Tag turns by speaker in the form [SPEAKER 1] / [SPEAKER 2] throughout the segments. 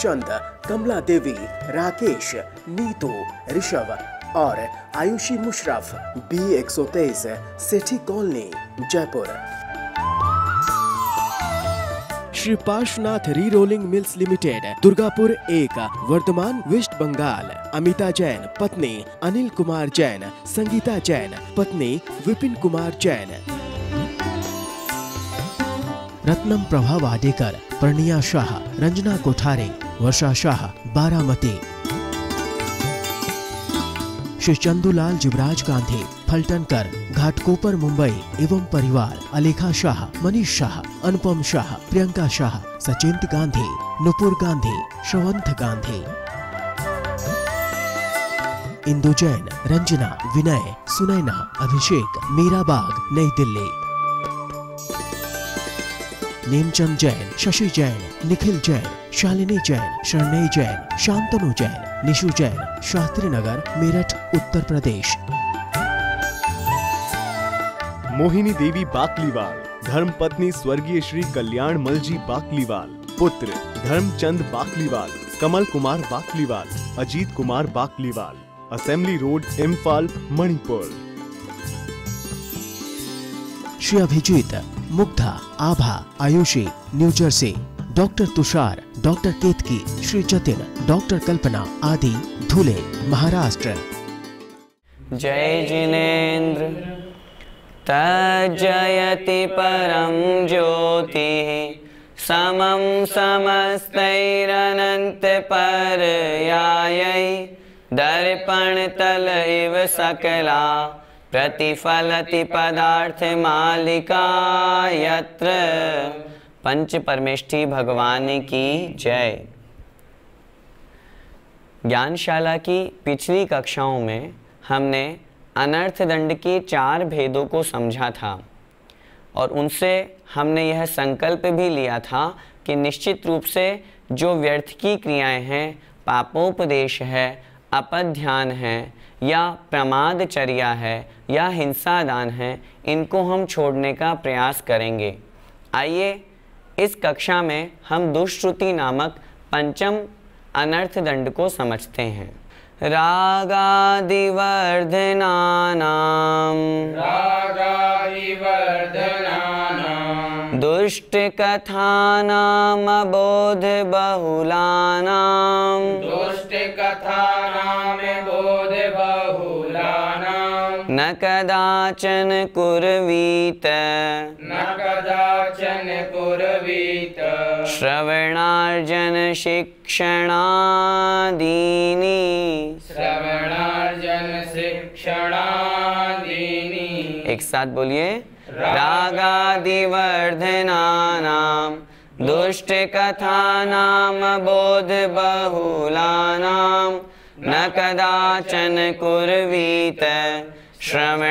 [SPEAKER 1] चंद कमला देवी राकेश नीतू ऋषभ और आयुषी मुशरफ बी एक सौ तेईस Sethi colony Jaipur Shri Parshvanath re rolling mills limited Durgapur एक वर्तमान वेस्ट बंगाल अमिता जैन पत्नी अनिल कुमार जैन संगीता जैन पत्नी विपिन कुमार जैन रत्नम प्रभा वाडेकर प्रणिया शाह रंजना कोठारे वर्षा शाह बारामती श्री चंदूलाल जीवराज गांधी फलटनकर घाटकोपर मुंबई एवं परिवार अलेखा शाह मनीष शाह अनुपम शाह प्रियंका शाह सचिंत गांधी नुपुर गांधी श्रवंत गांधी इंदु जैन रंजना विनय सुनैना अभिषेक मीराबाग नई दिल्ली नेमचंद जैन शशि जैन निखिल जैन शालिनी जैन शरणय जैन शांतनु जैन निशु जैन शास्त्री नगर मेरठ उत्तर प्रदेश मोहिनी देवी बाकलीवाल धर्म पत्नी स्वर्गीय श्री कल्याण मलजी बाकलीवाल पुत्र Dharamchand Bakliwal Kamal Kumar Bakliwal Ajit Kumar Bakliwal assembly road Imphal Manipur Shri Abhijeet Mugdha Abha Ayushi New Jersey doctor Tushar doctor Ketki Shri Jatin doctor Kalpana आदि धूले महाराष्ट्र
[SPEAKER 2] जय जिनेन्द्र तयति परम ज्योति समं समस्तैरनन्तपर्यायै दर्पणतल इव सकला प्रतिफलति पदार्थ मालिका यत्र पंच परमेष्ठी भगवान की जय ज्ञानशाला की पिछली कक्षाओं में हमने अनर्थ दंड के चार भेदों को समझा था और उनसे हमने यह संकल्प भी लिया था कि निश्चित रूप से जो व्यर्थ की क्रियाएं हैं पापोपदेश है अपन ध्यान है या प्रमादचर्या है या हिंसादान है इनको हम छोड़ने का प्रयास करेंगे आइए इस कक्षा में हम दुष्श्रुति नामक पंचम अनर्थ दंड को समझते हैं रागादिवर्धनानाम रागादिवर्धना दुष्टकथानामबोध दुष्ट दुष्टकथानां बोध बहुलानाम न कदाचन कुर्वीत न कदाचन कुर्वीत श्रवणार्जन शिक्षणादीनी श्रवणार्जन शिक्षणादीनी एक साथ बोलिए रागादिवर्धनानां दुष्टकथानां बोधबहुलानां न कदाचन कुर्वीत श्रवणार्जनशिक्षणादीनि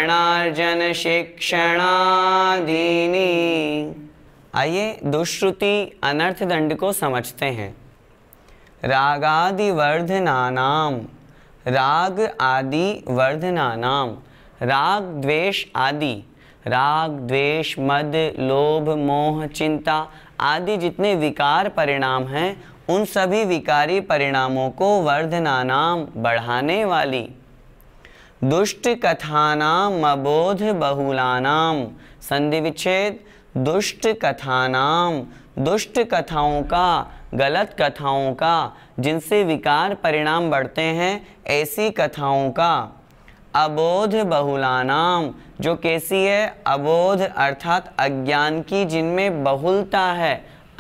[SPEAKER 2] आइए दुश्रुति अनर्थ दंड को समझते हैं रागादिवर्धनानाम राग आदि वर्धनानाम राग द्वेष आदि राग द्वेष मद लोभ मोह चिंता आदि जितने विकार परिणाम हैं उन सभी विकारी परिणामों को वर्धना नाम बढ़ाने वाली दुष्ट कथानाम अबोध बहुलानाम संधि विच्छेद दुष्ट कथानाम दुष्ट कथाओं का गलत कथाओं का जिनसे विकार परिणाम बढ़ते हैं ऐसी कथाओं का अबोध बहुलानाम जो कैसी है अबोध अर्थात अज्ञान की जिनमें बहुलता है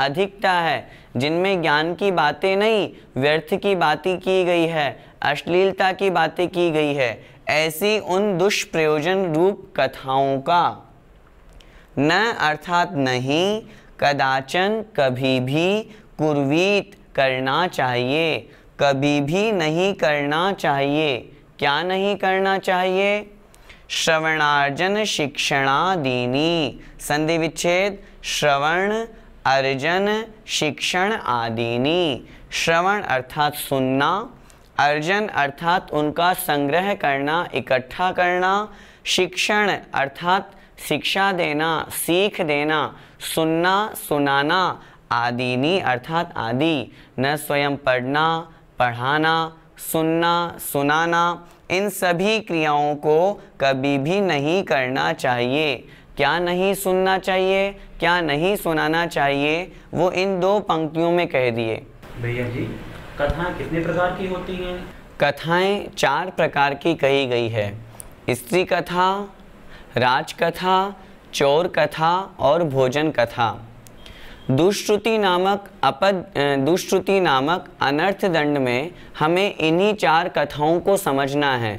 [SPEAKER 2] अधिकता है जिनमें ज्ञान की बातें नहीं व्यर्थ की बातें की गई है अश्लीलता की बातें की गई है ऐसी उन दुष्प्रयोजन रूप कथाओं का न अर्थात नहीं कदाचन कभी भी कुर्वीत करना चाहिए कभी भी नहीं करना चाहिए क्या नहीं करना चाहिए श्रवणार्जन शिक्षण आदिनी संधि विच्छेद श्रवण अर्जन शिक्षण आदिनी श्रवण अर्थात सुनना अर्जन अर्थात उनका संग्रह करना इकट्ठा करना शिक्षण अर्थात शिक्षा देना सीख देना सुनना सुनाना आदिनी अर्थात आदि न स्वयं पढ़ना पढ़ाना सुनना सुनाना इन सभी क्रियाओं को कभी भी नहीं करना चाहिए क्या नहीं सुनना चाहिए क्या नहीं सुनाना चाहिए वो इन दो पंक्तियों में कह दिए भैया जी कथाएं कितने प्रकार की होती हैं कथाएं चार प्रकार की कही गई है स्त्री कथा राज कथा चोर कथा और भोजन कथा दुष्श्रुति नामक अपद दुष्श्रुति नामक अनर्थ दंड में हमें इन्हीं चार कथाओं को समझना है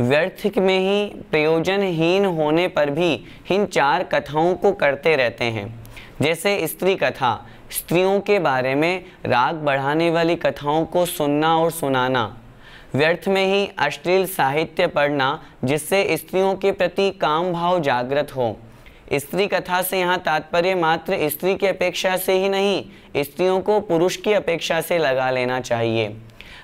[SPEAKER 2] व्यर्थ में ही प्रयोजनहीन होने पर भी इन चार कथाओं को करते रहते हैं जैसे स्त्री कथा स्त्रियों के बारे में राग बढ़ाने वाली कथाओं को सुनना और सुनाना व्यर्थ में ही अश्लील साहित्य पढ़ना जिससे स्त्रियों के प्रति काम भाव जागृत हो स्त्री कथा से यहाँ तात्पर्य मात्र स्त्री की अपेक्षा से ही नहीं स्त्रियों को पुरुष की अपेक्षा से लगा लेना चाहिए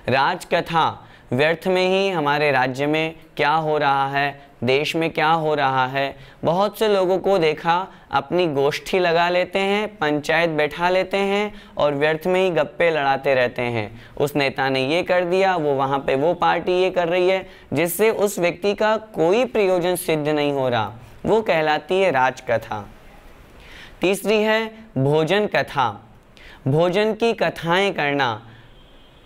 [SPEAKER 2] राजकथा व्यर्थ में ही हमारे राज्य में क्या हो रहा है देश में क्या हो रहा है बहुत से लोगों को देखा अपनी गोष्ठी लगा लेते हैं पंचायत बैठा लेते हैं और व्यर्थ में ही गप्पे लड़ाते रहते हैं उस नेता ने ये कर दिया वो वहाँ पे वो पार्टी ये कर रही है जिससे उस व्यक्ति का कोई प्रयोजन सिद्ध नहीं हो रहा वो कहलाती है राजकथा तीसरी है भोजन कथा भोजन की कथाएं करना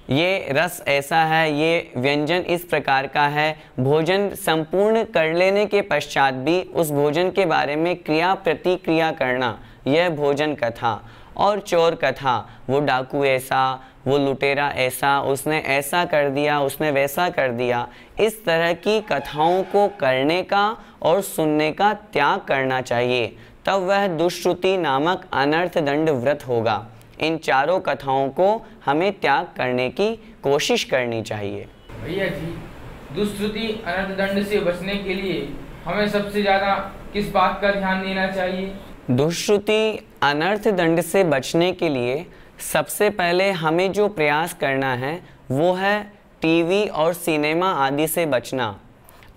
[SPEAKER 2] ये रस ऐसा है ये व्यंजन इस प्रकार का है भोजन संपूर्ण कर लेने के पश्चात भी उस भोजन के बारे में क्रिया प्रतिक्रिया करना यह भोजन कथा और चोर कथा वो डाकू ऐसा वो लुटेरा ऐसा उसने ऐसा कर दिया उसने वैसा कर दिया इस तरह की कथाओं को करने का और सुनने का त्याग करना चाहिए तब वह दुश्रुति नामक अनर्थ दंड व्रत होगा इन चारों कथाओं को हमें त्याग करने की कोशिश करनी चाहिए
[SPEAKER 3] भैया जी दुश्रुति अनर्थ दंड से बचने के लिए हमें सबसे ज़्यादा किस बात का ध्यान देना चाहिए
[SPEAKER 2] दुश्रुति अनर्थ दंड से बचने के लिए सबसे पहले हमें जो प्रयास करना है वो है टीवी और सिनेमा आदि से बचना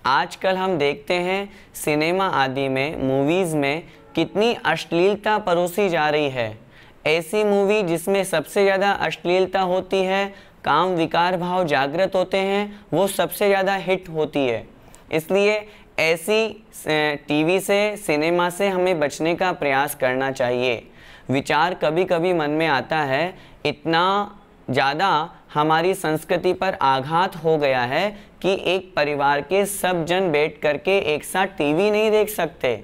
[SPEAKER 2] आजकल हम देखते हैं सिनेमा आदि में मूवीज़ में कितनी अश्लीलता परोसी जा रही है ऐसी मूवी जिसमें सबसे ज़्यादा अश्लीलता होती है काम विकार भाव जागृत होते हैं वो सबसे ज़्यादा हिट होती है इसलिए ऐसी टीवी से सिनेमा से हमें बचने का प्रयास करना चाहिए विचार कभी कभी मन में आता है इतना ज़्यादा हमारी संस्कृति पर आघात हो गया है कि एक परिवार के सब जन बैठ करके एक साथ टीवी नहीं देख सकते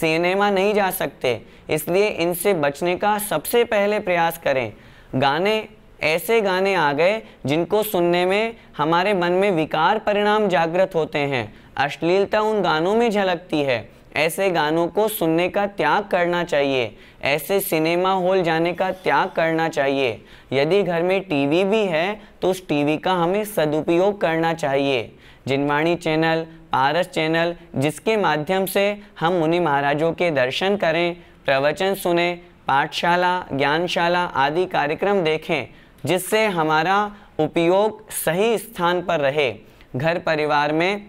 [SPEAKER 2] सिनेमा नहीं जा सकते इसलिए इनसे बचने का सबसे पहले प्रयास करें गाने ऐसे गाने आ गए जिनको सुनने में हमारे मन में विकार परिणाम जागृत होते हैं अश्लीलता उन गानों में झलकती है ऐसे गानों को सुनने का त्याग करना चाहिए ऐसे सिनेमा हॉल जाने का त्याग करना चाहिए यदि घर में टीवी भी है तो उस टीवी का हमें सदुपयोग करना चाहिए जिनवाणी चैनल पारस चैनल जिसके माध्यम से हम मुनि महाराजों के दर्शन करें प्रवचन सुने पाठशाला ज्ञानशाला आदि कार्यक्रम देखें जिससे हमारा उपयोग सही स्थान पर रहे घर परिवार में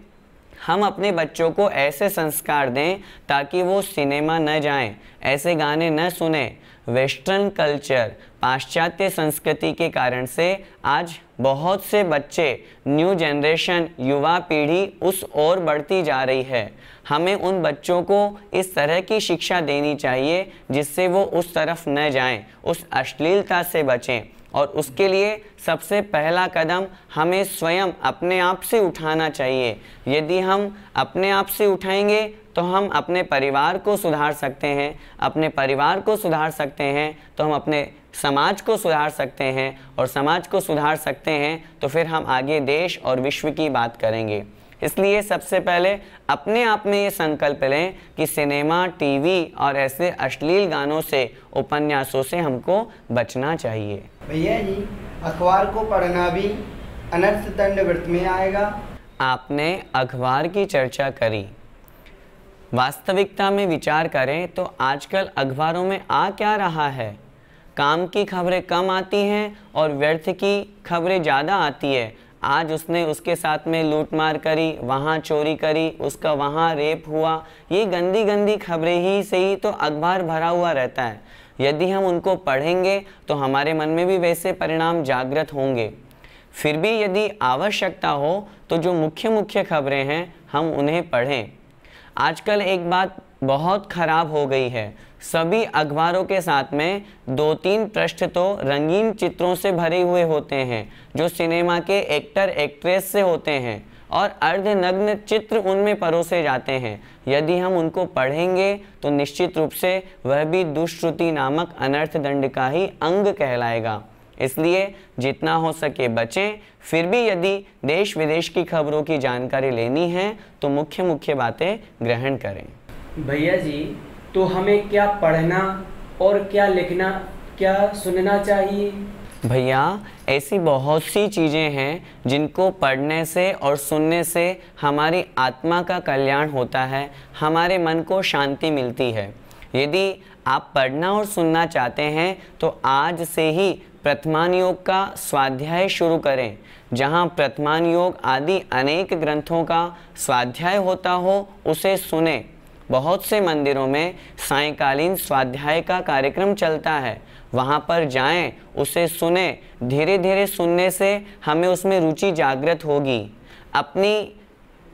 [SPEAKER 2] हम अपने बच्चों को ऐसे संस्कार दें ताकि वो सिनेमा न जाएं, ऐसे गाने न सुने वेस्टर्न कल्चर पाश्चात्य संस्कृति के कारण से आज बहुत से बच्चे न्यू जनरेशन युवा पीढ़ी उस ओर बढ़ती जा रही है हमें उन बच्चों को इस तरह की शिक्षा देनी चाहिए जिससे वो उस तरफ न जाएं, उस अश्लीलता से बचें और उसके लिए सबसे पहला कदम हमें स्वयं अपने आप से उठाना चाहिए यदि हम अपने आप से उठाएंगे तो हम अपने परिवार को सुधार सकते हैं अपने परिवार को सुधार सकते हैं तो हम अपने समाज को सुधार सकते हैं और समाज को सुधार सकते हैं तो फिर हम आगे देश और विश्व की बात करेंगे इसलिए सबसे पहले अपने आप में ये संकल्प लें कि सिनेमा टीवी और ऐसे अश्लील गानों से उपन्यासों से हमको बचना चाहिए भैया जी
[SPEAKER 3] अखबार को पढ़ना भी अनर्थ दंड व्रत में आएगा
[SPEAKER 2] आपने अखबार की चर्चा करी वास्तविकता में विचार करें तो आजकल अखबारों में आ क्या रहा है काम की खबरें कम आती हैं और व्यर्थ की खबरें ज़्यादा आती है आज उसने उसके साथ में लूटमार करी वहाँ चोरी करी उसका वहाँ रेप हुआ ये गंदी गंदी खबरें ही से ही तो अखबार भरा हुआ रहता है यदि हम उनको पढ़ेंगे तो हमारे मन में भी वैसे परिणाम जागृत होंगे फिर भी यदि आवश्यकता हो तो जो मुख्य मुख्य खबरें हैं हम उन्हें पढ़ें आजकल एक बात बहुत खराब हो गई है सभी अखबारों के साथ में दो तीन पृष्ठ तो रंगीन चित्रों से भरे हुए होते हैं जो सिनेमा के एक्टर एक्ट्रेस से होते हैं और अर्धनग्न चित्र उनमें परोसे जाते हैं यदि हम उनको पढ़ेंगे तो निश्चित रूप से वह भी दुष्श्रुति नामक अनर्थ दंड का ही अंग कहलाएगा इसलिए जितना हो सके बचें फिर भी यदि देश विदेश की खबरों की जानकारी लेनी है तो मुख्य मुख्य बातें ग्रहण करें भैया जी तो हमें क्या पढ़ना और क्या लिखना क्या सुनना चाहिए भैया ऐसी बहुत सी चीज़ें हैं जिनको पढ़ने से और सुनने से हमारी आत्मा का कल्याण होता है हमारे मन को शांति मिलती है यदि आप पढ़ना और सुनना चाहते हैं तो आज से ही प्रथमान योग का स्वाध्याय शुरू करें जहाँ प्रथमान योग आदि अनेक ग्रंथों का स्वाध्याय होता हो उसे सुने बहुत से मंदिरों में सायकालीन स्वाध्याय का कार्यक्रम चलता है वहाँ पर जाएं, उसे सुने धीरे धीरे सुनने से हमें उसमें रुचि जागृत होगी अपनी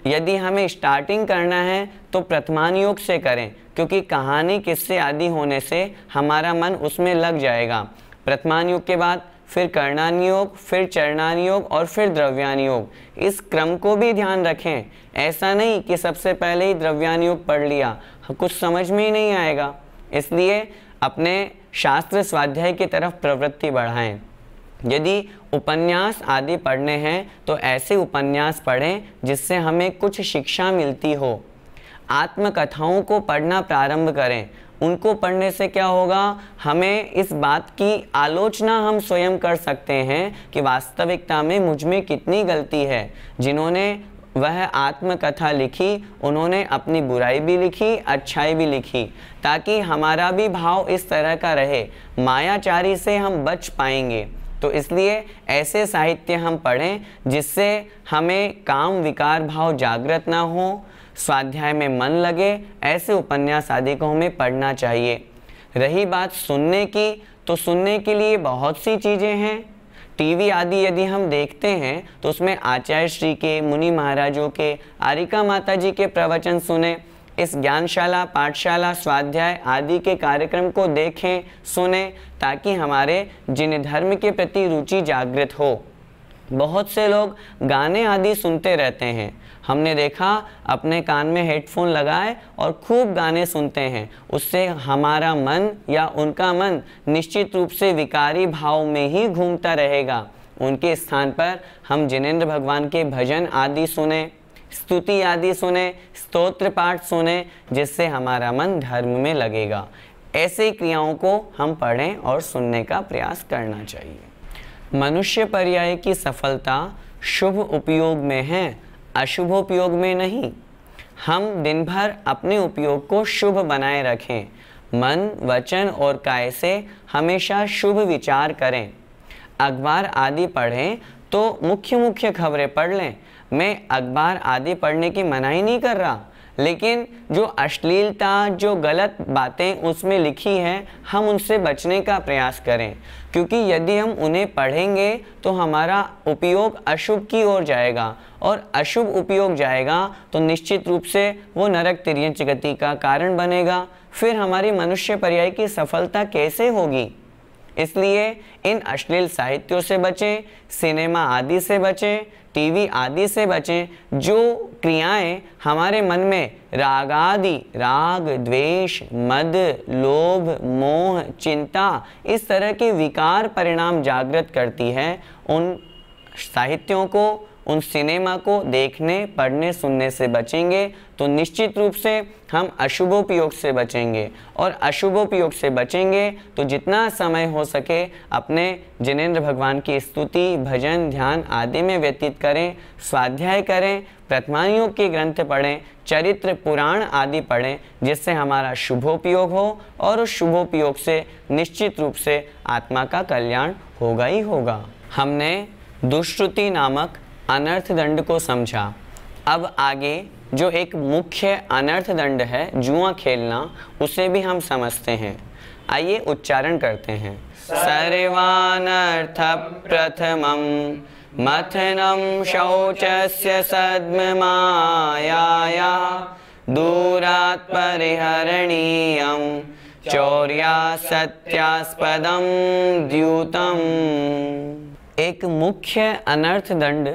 [SPEAKER 2] यदि हमें स्टार्टिंग करना है तो प्रथमान योग से करें क्योंकि कहानी किस्से आदि होने से हमारा मन उसमें लग जाएगा प्रथमान युग के बाद फिर कर्णानुयोग फिर चरणानुयोग और फिर द्रव्यानुयोग इस क्रम को भी ध्यान रखें ऐसा नहीं कि सबसे पहले ही द्रव्यानुयोग पढ़ लिया कुछ समझ में ही नहीं आएगा इसलिए अपने शास्त्र स्वाध्याय की तरफ प्रवृत्ति बढ़ाएं यदि उपन्यास आदि पढ़ने हैं तो ऐसे उपन्यास पढ़ें जिससे हमें कुछ शिक्षा मिलती हो आत्मकथाओं को पढ़ना प्रारंभ करें उनको पढ़ने से क्या होगा हमें इस बात की आलोचना हम स्वयं कर सकते हैं कि वास्तविकता में मुझ में कितनी गलती है जिन्होंने वह आत्मकथा लिखी उन्होंने अपनी बुराई भी लिखी अच्छाई भी लिखी ताकि हमारा भी भाव इस तरह का रहे मायाचारी से हम बच पाएंगे तो इसलिए ऐसे साहित्य हम पढ़ें जिससे हमें काम विकार भाव जागृत ना हो स्वाध्याय में मन लगे ऐसे उपन्यास आदि को हमें पढ़ना चाहिए रही बात सुनने की तो सुनने के लिए बहुत सी चीज़ें हैं टीवी आदि यदि हम देखते हैं तो उसमें आचार्य श्री के मुनि महाराजों के आरिका माता जी के प्रवचन सुने इस ज्ञानशाला पाठशाला स्वाध्याय आदि के कार्यक्रम को देखें सुने ताकि हमारे जिन धर्म के प्रति रुचि जागृत हो बहुत से लोग गाने आदि सुनते रहते हैं हमने देखा अपने कान में हेडफोन लगाए और खूब गाने सुनते हैं उससे हमारा मन या उनका मन निश्चित रूप से विकारी भाव में ही घूमता रहेगा उनके स्थान पर हम जिनेन्द्र भगवान के भजन आदि सुने स्तुति आदि सुने स्तोत्र पाठ सुने जिससे हमारा मन धर्म में लगेगा ऐसी क्रियाओं को हम पढ़ें और सुनने का प्रयास करना चाहिए मनुष्य पर्याय की सफलता शुभ उपयोग में है उपयोग में नहीं हम दिन भर अपने उपयोग को शुभ बनाए रखें मन वचन और काय से हमेशा शुभ विचार करें अखबार आदि पढ़ें तो मुख्य मुख्य खबरें पढ़ लें मैं अखबार आदि पढ़ने की मनाही नहीं कर रहा लेकिन जो अश्लीलता जो गलत बातें उसमें लिखी हैं हम उनसे बचने का प्रयास करें क्योंकि यदि हम उन्हें पढ़ेंगे तो हमारा उपयोग अशुभ की ओर जाएगा और अशुभ उपयोग जाएगा तो निश्चित रूप से वो नरक तिरय गति का कारण बनेगा फिर हमारी मनुष्य पर्याय की सफलता कैसे होगी इसलिए इन अश्लील साहित्यों से बचें सिनेमा आदि से बचें टीवी आदि से बचें जो क्रियाएं हमारे मन में राग आदि राग द्वेष मद लोभ मोह चिंता इस तरह के विकार परिणाम जागृत करती है उन साहित्यों को उन सिनेमा को देखने पढ़ने सुनने से बचेंगे तो निश्चित रूप से हम अशुभोपयोग से बचेंगे और अशुभोपयोग से बचेंगे तो जितना समय हो सके अपने जिनेन्द्र भगवान की स्तुति भजन ध्यान आदि में व्यतीत करें स्वाध्याय करें प्रतमानियों के ग्रंथ पढ़ें चरित्र पुराण आदि पढ़ें जिससे हमारा शुभोपयोग हो और उस शुभोपयोग से निश्चित रूप से आत्मा का कल्याण होगा ही होगा हमने दुश्रुति नामक अनर्थ दंड को समझा अब आगे जो एक मुख्य अनर्थ दंड है जुआ खेलना उसे भी हम समझते हैं आइए उच्चारण करते हैं सर्वानर्थ प्रथम मथनम शौचस्य सद्ममायाया दूरात् परिहरणीय चौर्या सत्यास्पदं द्यूतम एक मुख्य अनर्थ दंड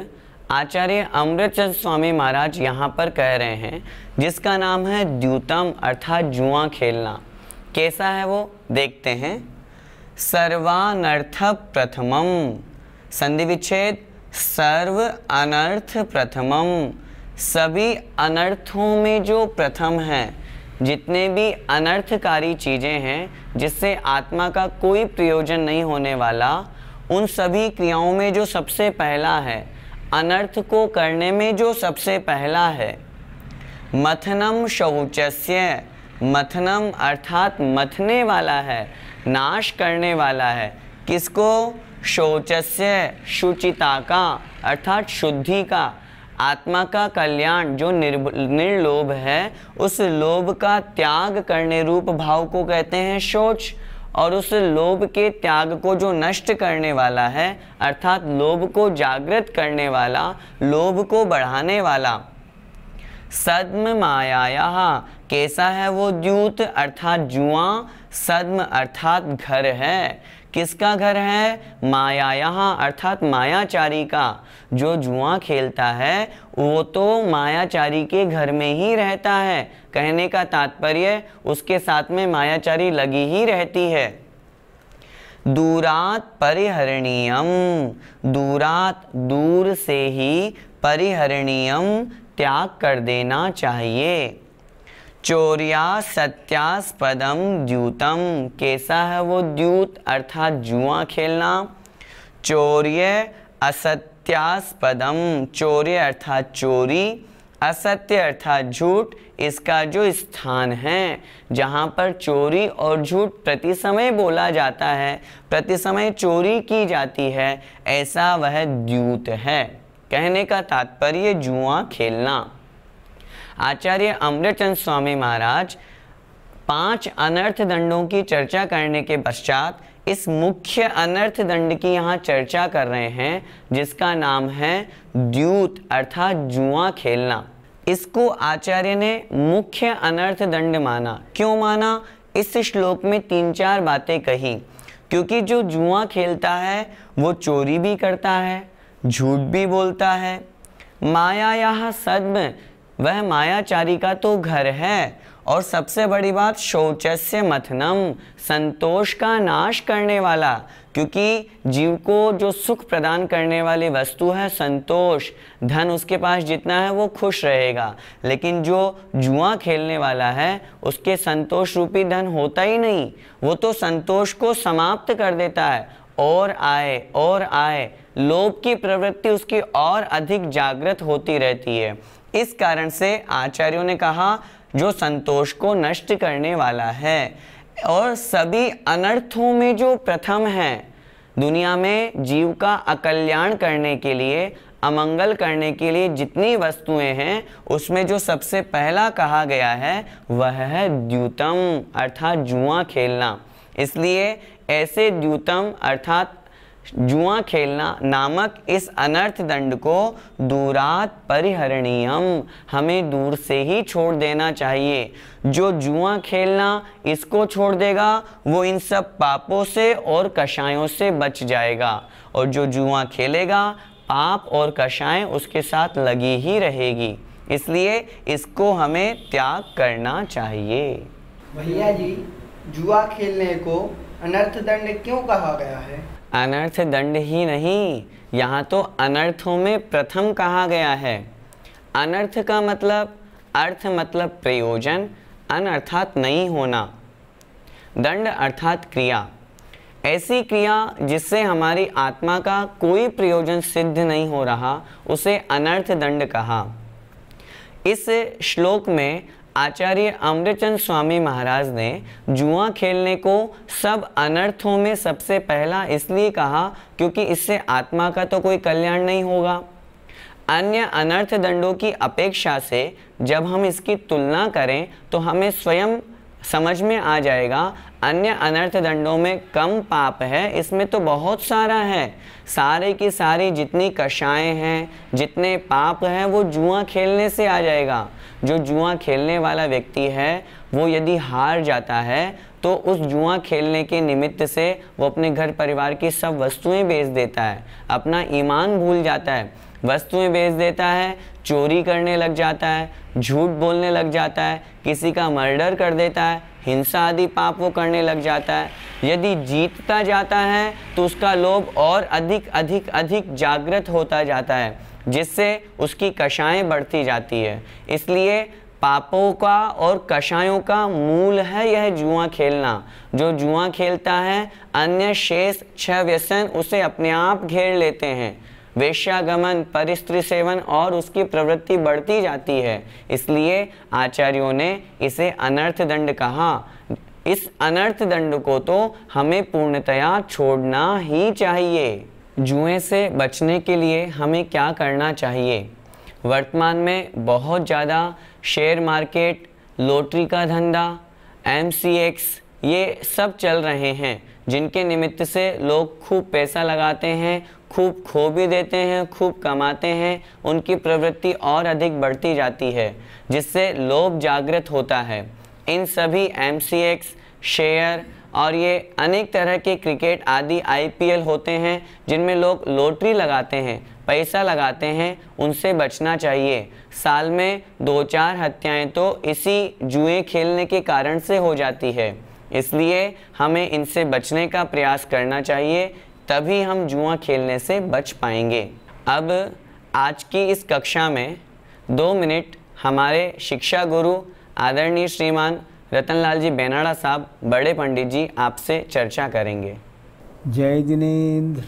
[SPEAKER 2] आचार्य अमृतचंद स्वामी महाराज यहाँ पर कह रहे हैं जिसका नाम है द्यूतम अर्थात जुआ खेलना कैसा है वो देखते हैं सर्वानर्थ प्रथमम संधि विच्छेद सर्व अनर्थ प्रथमम सभी अनर्थों में जो प्रथम है जितने भी अनर्थकारी चीज़ें हैं जिससे आत्मा का कोई प्रयोजन नहीं होने वाला उन सभी क्रियाओं में जो सबसे पहला है अनर्थ को करने में जो सबसे पहला है मथनम शौचस्य मथनम अर्थात मथने वाला है नाश करने वाला है किसको शौचस्य शुचिता का अर्थात शुद्धि का आत्मा का कल्याण जो निर्लोभ है उस लोभ का त्याग करने रूप भाव को कहते हैं शौच और उस लोभ के त्याग को जो नष्ट करने वाला है अर्थात लोभ को जागृत करने वाला लोभ को बढ़ाने वाला सद्म माया कैसा है वो द्यूत अर्थात जुआ सद्म अर्थात घर है किसका घर है माया यहाँ अर्थात मायाचारी का जो जुआ खेलता है वो तो मायाचारी के घर में ही रहता है कहने का तात्पर्य उसके साथ में मायाचारी लगी ही रहती है दूरात परिहरणीयम दूरात दूर से ही परिहरणीयम त्याग कर देना चाहिए चोरिया सत्यास्पदम द्यूतम कैसा है वो द्यूत अर्थात जुआ खेलना चोर्य असत्यास्पदम चोर्य अर्थात चोरी असत्य अर्थात झूठ इसका जो स्थान है जहाँ पर चोरी और झूठ प्रति समय बोला जाता है प्रति समय चोरी की जाती है ऐसा वह द्यूत है कहने का तात्पर्य जुआ खेलना आचार्य अमृतचंद स्वामी महाराज पांच अनर्थ दंडों की चर्चा करने के पश्चात इस मुख्य अनर्थ दंड की यहाँ चर्चा कर रहे हैं जिसका नाम है द्यूत अर्थात जुआ खेलना इसको आचार्य ने मुख्य अनर्थ दंड माना क्यों माना इस श्लोक में तीन चार बातें कही क्योंकि जो जुआ खेलता है वो चोरी भी करता है झूठ भी बोलता है माया यहाँ सद्म वह मायाचारी का तो घर है और सबसे बड़ी बात शौचस्य मथनम संतोष का नाश करने वाला क्योंकि जीव को जो सुख प्रदान करने वाली वस्तु है संतोष धन उसके पास जितना है वो खुश रहेगा लेकिन जो जुआ खेलने वाला है उसके संतोष रूपी धन होता ही नहीं वो तो संतोष को समाप्त कर देता है और आए और आए लोभ की प्रवृत्ति उसकी और अधिक जागृत होती रहती है इस कारण से आचार्यों ने कहा जो संतोष को नष्ट करने वाला है और सभी अनर्थों में जो प्रथम है दुनिया में जीव का अकल्याण करने के लिए अमंगल करने के लिए जितनी वस्तुएं हैं उसमें जो सबसे पहला कहा गया है वह है द्यूतम अर्थात जुआ खेलना इसलिए ऐसे द्यूतम अर्थात जुआ खेलना नामक इस अनर्थ दंड को दूरात परिहरणीयम हमें दूर से ही छोड़ देना चाहिए जो जुआ खेलना इसको छोड़ देगा वो इन सब पापों से और कषायों से बच जाएगा और जो जुआ खेलेगा पाप और कषाएं उसके साथ लगी ही रहेगी इसलिए इसको हमें त्याग करना चाहिए
[SPEAKER 3] भैया जी जुआ खेलने
[SPEAKER 2] को अनर्थ दंड क्यों कहा गया है अनर्थ दंड ही नहीं यहाँ तो अनर्थों में प्रथम कहा गया है अनर्थ का मतलब अर्थ मतलब प्रयोजन अन अर्थात नहीं होना दंड अर्थात क्रिया ऐसी क्रिया जिससे हमारी आत्मा का कोई प्रयोजन सिद्ध नहीं हो रहा उसे अनर्थ दंड कहा इस श्लोक में आचार्य अमृतचंद स्वामी महाराज ने जुआ खेलने को सब अनर्थों में सबसे पहला इसलिए कहा क्योंकि इससे आत्मा का तो कोई कल्याण नहीं होगा अन्य अनर्थ दंडों की अपेक्षा से जब हम इसकी तुलना करें तो हमें स्वयं समझ में आ जाएगा अन्य अनर्थ दंडों में कम पाप है इसमें तो बहुत सारा है सारे की सारी जितनी कषाएँ हैं जितने पाप हैं वो जुआ खेलने से आ जाएगा जो जुआ खेलने वाला व्यक्ति है वो यदि हार जाता है तो उस जुआ खेलने के निमित्त से वो अपने घर परिवार की सब वस्तुएं बेच देता है अपना ईमान भूल जाता है वस्तुएं बेच देता है चोरी करने लग जाता है झूठ बोलने लग जाता है किसी का मर्डर कर देता है हिंसा आदि पाप वो करने लग जाता है यदि जीतता जाता है तो उसका लोभ और अधिक अधिक अधिक जागृत होता जाता है जिससे उसकी कषाएँ बढ़ती जाती है इसलिए पापों का और कषायों का मूल है यह जुआ खेलना जो जुआ खेलता है अन्य शेष छह व्यसन उसे अपने आप घेर लेते हैं वेश्यागमन परिस्त्री सेवन और उसकी प्रवृत्ति बढ़ती जाती है इसलिए आचार्यों ने इसे अनर्थ दंड कहा इस अनर्थ दंड को तो हमें पूर्णतया छोड़ना ही चाहिए जुए से बचने के लिए हमें क्या करना चाहिए वर्तमान में बहुत ज़्यादा शेयर मार्केट लोटरी का धंधा एम ये सब चल रहे हैं जिनके निमित्त से लोग खूब पैसा लगाते हैं खूब खो भी देते हैं खूब कमाते हैं उनकी प्रवृत्ति और अधिक बढ़ती जाती है जिससे लोभ जागृत होता है इन सभी एम शेयर और ये अनेक तरह के क्रिकेट आदि आईपीएल होते हैं जिनमें लोग लोटरी लगाते हैं पैसा लगाते हैं उनसे बचना चाहिए साल में दो चार हत्याएं तो इसी जुए खेलने के कारण से हो जाती है इसलिए हमें इनसे बचने का प्रयास करना चाहिए तभी हम जुआ खेलने से बच पाएंगे अब आज की इस कक्षा में दो मिनट हमारे शिक्षा गुरु आदरणीय श्रीमान रतनलाल जी बेनाड़ा साहब बड़े पंडित जी आपसे चर्चा करेंगे
[SPEAKER 3] जय दिनेन्द्र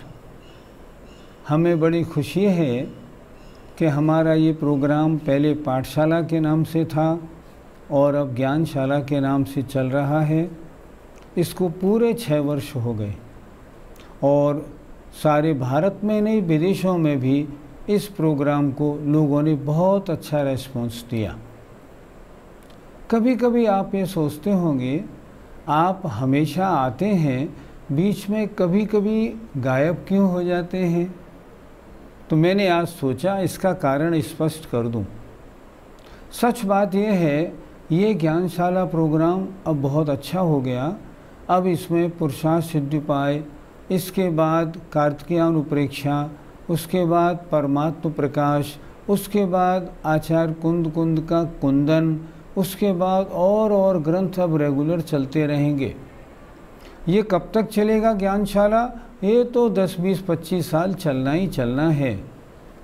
[SPEAKER 3] हमें बड़ी खुशी है कि हमारा ये प्रोग्राम पहले पाठशाला के नाम से था और अब ज्ञानशाला के नाम से चल रहा है इसको पूरे छः वर्ष हो गए और सारे भारत में नहीं विदेशों में भी इस प्रोग्राम को लोगों ने बहुत अच्छा रेस्पॉन्स दिया कभी कभी आप ये सोचते होंगे आप हमेशा आते हैं बीच में कभी कभी गायब क्यों हो जाते हैं तो मैंने आज सोचा इसका कारण स्पष्ट कर दूं। सच बात यह है ये ज्ञानशाला प्रोग्राम अब बहुत अच्छा हो गया अब इसमें पुरुषार्थ सिद्धि पाए इसके बाद उप्रेक्षा उसके बाद परमात्म प्रकाश उसके बाद आचार्य कुंद कुंद का कुंदन उसके बाद और और ग्रंथ अब रेगुलर चलते रहेंगे ये कब तक चलेगा ज्ञानशाला ये तो 10 बीस पच्चीस साल चलना ही चलना है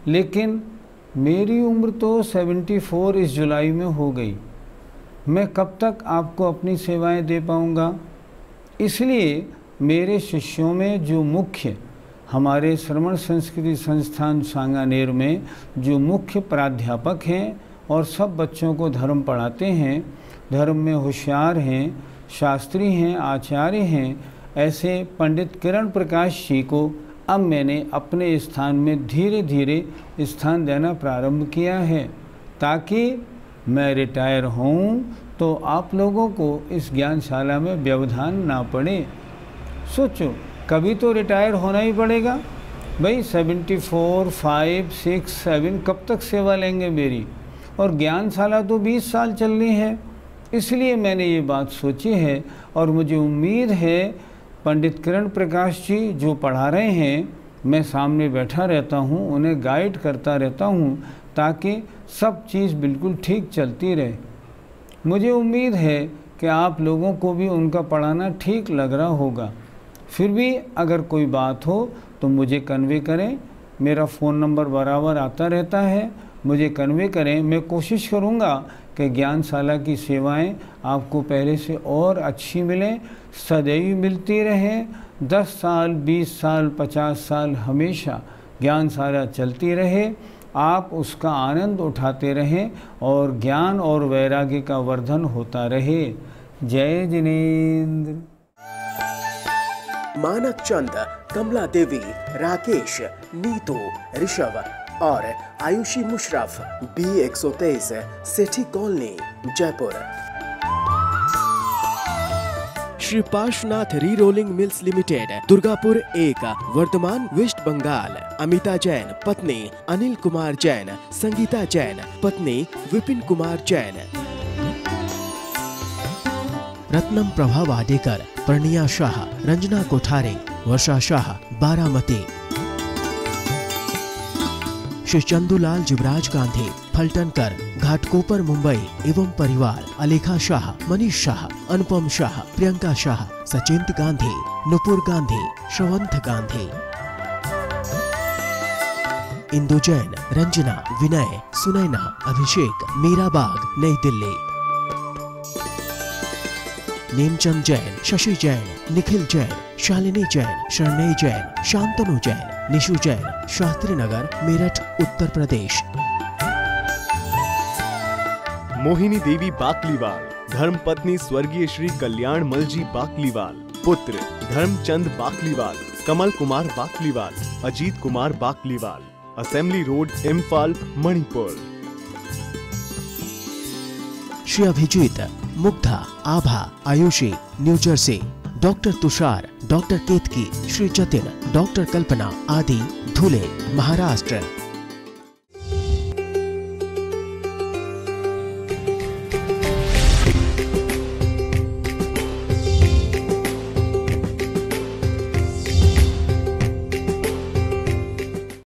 [SPEAKER 3] लेकिन मेरी उम्र तो 74 इस जुलाई में हो गई मैं कब तक आपको अपनी सेवाएं दे पाऊँगा इसलिए मेरे शिष्यों में जो मुख्य हमारे श्रवण संस्कृति संस्थान सांगानेर में जो मुख्य प्राध्यापक हैं और सब बच्चों को धर्म पढ़ाते हैं धर्म में होशियार हैं शास्त्री हैं आचार्य हैं ऐसे पंडित किरण प्रकाश जी को अब मैंने अपने स्थान में धीरे धीरे स्थान देना प्रारंभ किया है ताकि मैं रिटायर हूँ तो आप लोगों को इस ज्ञानशाला में व्यवधान ना पड़े सोचो कभी तो रिटायर होना ही पड़ेगा भाई seventy four five six seven कब तक सेवा लेंगे मेरी और ज्ञानशाला तो 20 साल चलनी है इसलिए मैंने ये बात सोची है और मुझे उम्मीद है पंडित किरण प्रकाश जी जो पढ़ा रहे हैं मैं सामने बैठा रहता हूँ उन्हें गाइड करता रहता हूँ ताकि सब चीज़ बिल्कुल ठीक चलती रहे मुझे उम्मीद है कि आप लोगों को भी उनका पढ़ाना ठीक लग रहा होगा फिर भी अगर कोई बात हो तो मुझे कन्वे करें मेरा फ़ोन नंबर बराबर आता रहता है मुझे कन्वे करें मैं कोशिश करूँगा कि ज्ञानशाला की सेवाएं आपको पहले से और अच्छी मिलें सदैव मिलती रहें दस साल बीस साल पचास साल हमेशा ज्ञानशाला चलती रहे आप उसका आनंद उठाते रहें और ज्ञान और वैराग्य का वर्धन होता रहे जय जिनेन्द्र
[SPEAKER 1] मानक चंद कमला देवी राकेश नीतू ऋषभ और आयुषी मुशरफ बी एक सौ तेईस Sethi colony Jaipur Shri Parshvanath re rolling mills limited Durgapur एक वर्तमान वेस्ट बंगाल अमिता जैन पत्नी अनिल कुमार जैन संगीता जैन पत्नी विपिन कुमार जैन रत्नम प्रभा वाडेकर प्रणिया शाह रंजना कोठारे वर्षा शाह बारामती श्री चंदूलाल जीवराज गांधी फलटनकर घाटकोपर मुंबई एवं परिवार अलेखा शाह मनीष शाह अनुपम शाह प्रियंका शाह सचिंत गांधी नुपुर गांधी श्रवंत गांधी इंदु जैन रंजना विनय सुनैना अभिषेक मीरा बाग नई दिल्ली नेमचंद जैन शशि जैन निखिल जैन शालिनी जैन शरणय जैन शांतनु जैन निशु जैन शास्त्री नगर मेरठ उत्तर प्रदेश मोहिनी देवी बाकलीवाल धर्म पत्नी स्वर्गीय श्री कल्याण मल जी बाकलीवाल पुत्र Dharamchand Bakliwal Kamal Kumar Bakliwal Ajit Kumar Bakliwal assembly road Imphal Manipur Shri Abhijeet Mugdha Abha Ayushi New Jersey doctor Tushar doctor Ketki Shri Jatin doctor Kalpana आदि धुले महाराष्ट्र